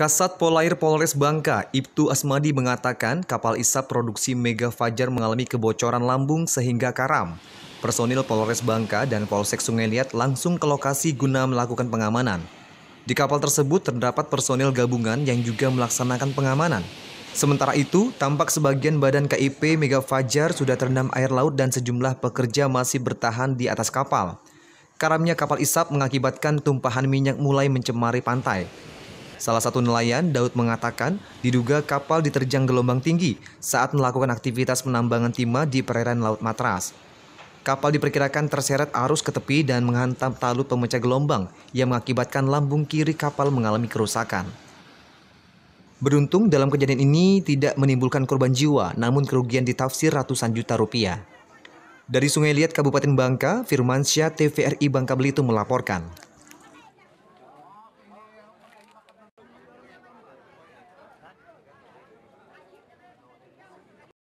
Kasat Polair Polres Bangka, Ibtu Asmadi mengatakan kapal isap produksi Mega Fajar mengalami kebocoran lambung sehingga karam. Personil Polres Bangka dan Polsek Sungai Liat langsung ke lokasi guna melakukan pengamanan. Di kapal tersebut terdapat personil gabungan yang juga melaksanakan pengamanan. Sementara itu, tampak sebagian badan KIP Mega Fajar sudah terendam air laut dan sejumlah pekerja masih bertahan di atas kapal. Karamnya kapal isap mengakibatkan tumpahan minyak mulai mencemari pantai. Salah satu nelayan, Daud mengatakan, diduga kapal diterjang gelombang tinggi saat melakukan aktivitas penambangan timah di perairan Laut Matras. Kapal diperkirakan terseret arus ke tepi dan menghantam talut pemecah gelombang yang mengakibatkan lambung kiri kapal mengalami kerusakan. Beruntung dalam kejadian ini tidak menimbulkan korban jiwa, namun kerugian ditafsir ratusan juta rupiah. Dari Sungai Liat, Kabupaten Bangka, Firman Syah, TVRI Bangka Belitung melaporkan.